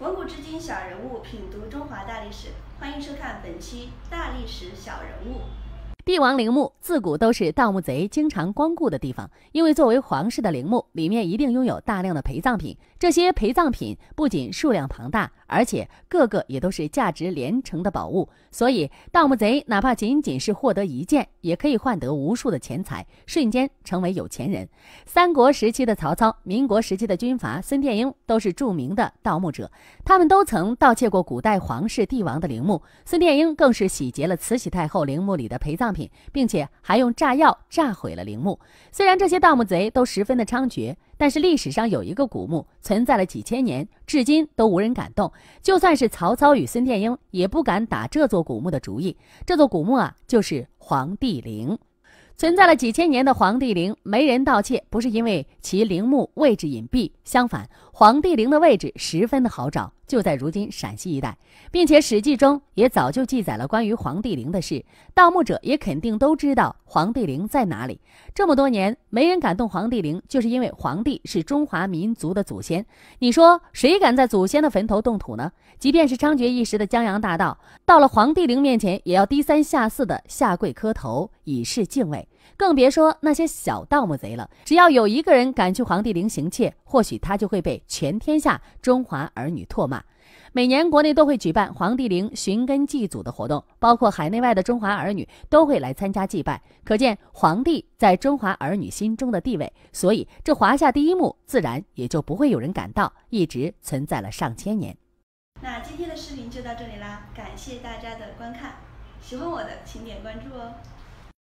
文古至今，小人物品读中华大历史，欢迎收看本期《大历史小人物》。帝王陵墓自古都是盗墓贼经常光顾的地方，因为作为皇室的陵墓，里面一定拥有大量的陪葬品。这些陪葬品不仅数量庞大。而且个个也都是价值连城的宝物，所以盗墓贼哪怕仅仅是获得一件，也可以换得无数的钱财，瞬间成为有钱人。三国时期的曹操、民国时期的军阀孙殿英都是著名的盗墓者，他们都曾盗窃过古代皇室帝王的陵墓。孙殿英更是洗劫了慈禧太后陵墓里的陪葬品，并且还用炸药炸毁了陵墓。虽然这些盗墓贼都十分的猖獗。但是历史上有一个古墓存在了几千年，至今都无人敢动。就算是曹操与孙殿英也不敢打这座古墓的主意。这座古墓啊，就是黄帝陵。存在了几千年的皇帝陵没人盗窃，不是因为其陵墓位置隐蔽，相反，皇帝陵的位置十分的好找，就在如今陕西一带，并且史记中也早就记载了关于皇帝陵的事，盗墓者也肯定都知道皇帝陵在哪里。这么多年没人敢动皇帝陵，就是因为皇帝是中华民族的祖先，你说谁敢在祖先的坟头动土呢？即便是猖獗一时的江洋大盗，到了皇帝陵面前也要低三下四的下跪磕头，以示敬畏。更别说那些小盗墓贼了。只要有一个人敢去皇帝陵行窃，或许他就会被全天下中华儿女唾骂。每年国内都会举办皇帝陵寻根祭祖的活动，包括海内外的中华儿女都会来参加祭拜，可见皇帝在中华儿女心中的地位。所以这华夏第一墓自然也就不会有人敢盗，一直存在了上千年。那今天的视频就到这里啦，感谢大家的观看。喜欢我的请点关注哦。